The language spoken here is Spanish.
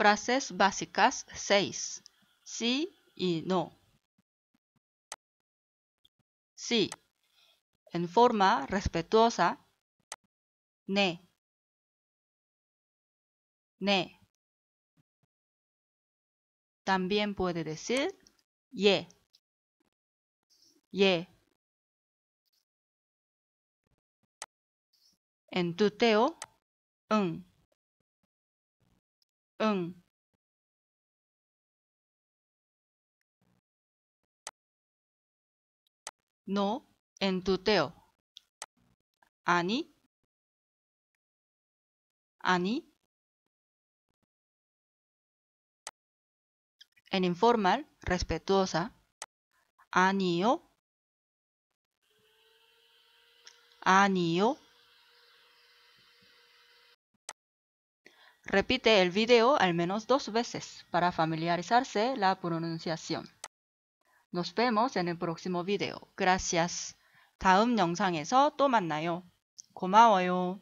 Frases básicas seis. Sí y no. Sí. En forma respetuosa. Ne. Ne. También puede decir ye. Ye. En tuteo, un. No, en tuteo. Ani. Ani. En informal, respetuosa. Anio. Anio. Repite el video al menos dos veces para familiarizarse la pronunciación. Nos vemos en el próximo video. Gracias. 다음 영상에서 또 만나요. 고마워요.